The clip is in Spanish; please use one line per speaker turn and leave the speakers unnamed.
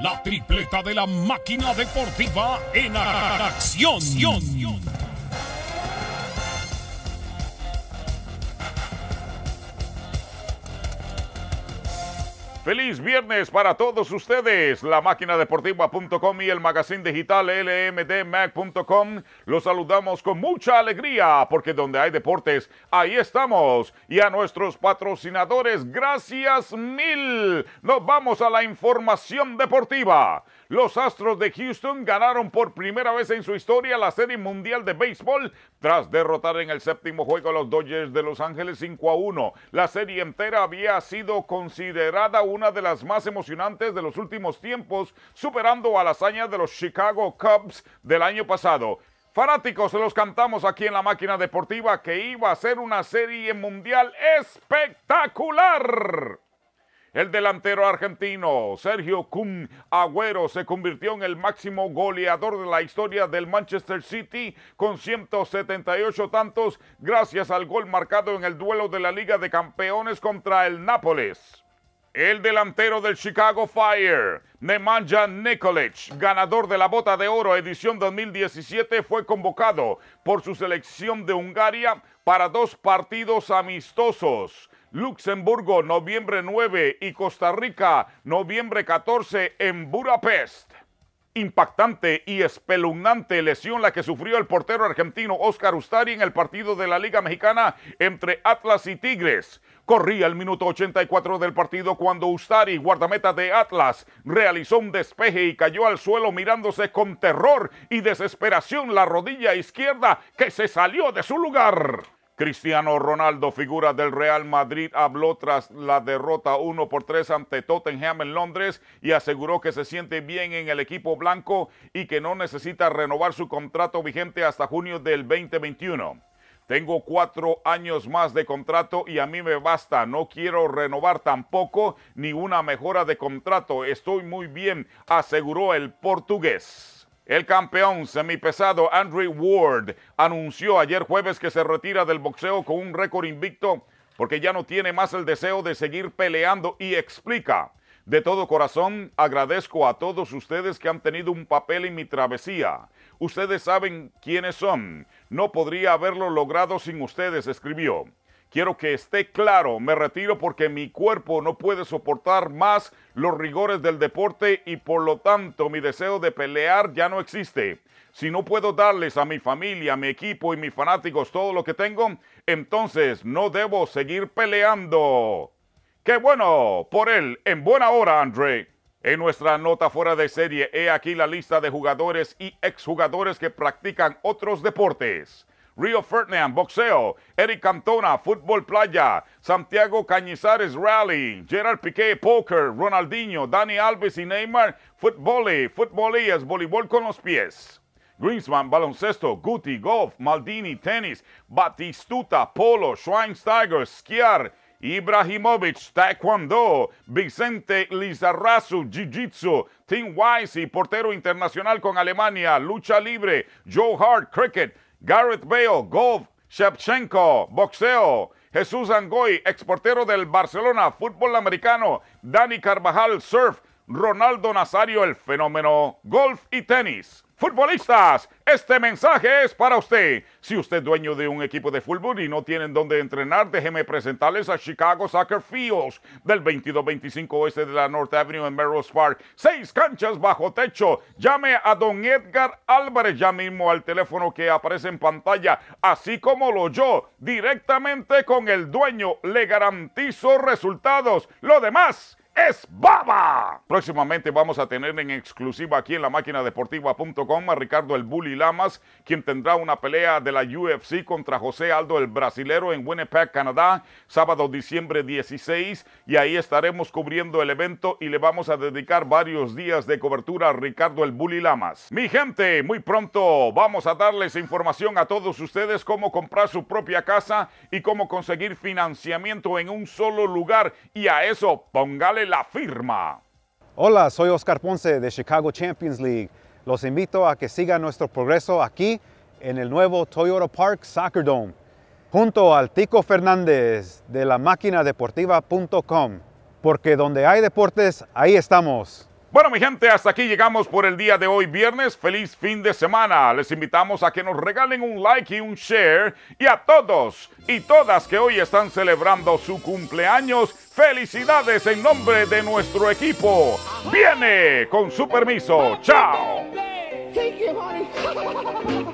La tripleta de la máquina deportiva en acción. Feliz viernes para todos ustedes. La máquina deportiva.com y el magazine digital lmdmac.com los saludamos con mucha alegría porque donde hay deportes, ahí estamos. Y a nuestros patrocinadores, gracias mil. Nos vamos a la información deportiva. Los Astros de Houston ganaron por primera vez en su historia la Serie Mundial de Béisbol tras derrotar en el séptimo juego a los Dodgers de Los Ángeles 5 a 1. La serie entera había sido considerada una una de las más emocionantes de los últimos tiempos, superando a la hazaña de los Chicago Cubs del año pasado. Fanáticos, se los cantamos aquí en la máquina deportiva que iba a ser una serie mundial espectacular. El delantero argentino Sergio Kun Agüero se convirtió en el máximo goleador de la historia del Manchester City con 178 tantos gracias al gol marcado en el duelo de la Liga de Campeones contra el Nápoles. El delantero del Chicago Fire, Nemanja Nikolic, ganador de la Bota de Oro edición 2017, fue convocado por su selección de Hungría para dos partidos amistosos. Luxemburgo, noviembre 9 y Costa Rica, noviembre 14 en Budapest. Impactante y espeluznante lesión la que sufrió el portero argentino Oscar Ustari en el partido de la Liga Mexicana entre Atlas y Tigres. Corría el minuto 84 del partido cuando Ustari, guardameta de Atlas, realizó un despeje y cayó al suelo mirándose con terror y desesperación la rodilla izquierda que se salió de su lugar. Cristiano Ronaldo, figura del Real Madrid, habló tras la derrota 1 por 3 ante Tottenham en Londres y aseguró que se siente bien en el equipo blanco y que no necesita renovar su contrato vigente hasta junio del 2021. Tengo cuatro años más de contrato y a mí me basta. No quiero renovar tampoco ni una mejora de contrato. Estoy muy bien, aseguró el portugués. El campeón semipesado Andrew Ward anunció ayer jueves que se retira del boxeo con un récord invicto porque ya no tiene más el deseo de seguir peleando y explica, de todo corazón agradezco a todos ustedes que han tenido un papel en mi travesía. Ustedes saben quiénes son. No podría haberlo logrado sin ustedes, escribió. Quiero que esté claro, me retiro porque mi cuerpo no puede soportar más los rigores del deporte y por lo tanto mi deseo de pelear ya no existe. Si no puedo darles a mi familia, a mi equipo y mis fanáticos todo lo que tengo, entonces no debo seguir peleando. Qué bueno, por él, en buena hora, André. En nuestra nota fuera de serie, he aquí la lista de jugadores y exjugadores que practican otros deportes. Rio Ferdinand, boxeo. Eric Cantona, fútbol playa. Santiago Cañizares, rally. Gerard Piqué, poker; Ronaldinho, Dani Alves y Neymar, fútbol. Fútbol es voleibol con los pies. Greensman, baloncesto, Guti, golf, Maldini, tenis, Batistuta, polo, Schweinsteiger, esquiar, Ibrahimovic, taekwondo, Vicente Lizarrazu, jiu-jitsu, Tim Wise y portero internacional con Alemania, lucha libre, Joe Hart, cricket, Gareth Bale, golf. Shevchenko, boxeo. Jesús Angoy, exportero del Barcelona, fútbol americano. Dani Carvajal, surf. Ronaldo Nazario, el fenómeno golf y tenis. Futbolistas, este mensaje es para usted. Si usted es dueño de un equipo de fútbol y no tienen dónde entrenar, déjeme presentarles a Chicago Soccer Fields del 2225 oeste de la North Avenue en Merrill's Park. Seis canchas bajo techo. Llame a don Edgar Álvarez ya mismo al teléfono que aparece en pantalla, así como lo yo, directamente con el dueño. Le garantizo resultados. Lo demás es baba. Próximamente vamos a tener en exclusiva aquí en la máquina deportiva.com a Ricardo el Bully Lamas, quien tendrá una pelea de la UFC contra José Aldo el Brasilero en Winnipeg, Canadá, sábado diciembre 16 y ahí estaremos cubriendo el evento y le vamos a dedicar varios días de cobertura a Ricardo el Bully Lamas. Mi gente, muy pronto vamos a darles información a todos ustedes cómo comprar su propia casa y cómo conseguir financiamiento en un solo lugar y a eso póngale la firma. Hola, soy Oscar Ponce de Chicago Champions League. Los invito a que sigan nuestro progreso aquí en el nuevo Toyota Park Soccer Dome, junto al Tico Fernández de la máquina deportiva.com, porque donde hay deportes, ahí estamos. Bueno, mi gente, hasta aquí llegamos por el día de hoy, viernes. Feliz fin de semana. Les invitamos a que nos regalen un like y un share. Y a todos y todas que hoy están celebrando su cumpleaños, felicidades en nombre de nuestro equipo. Viene con su permiso. Chao.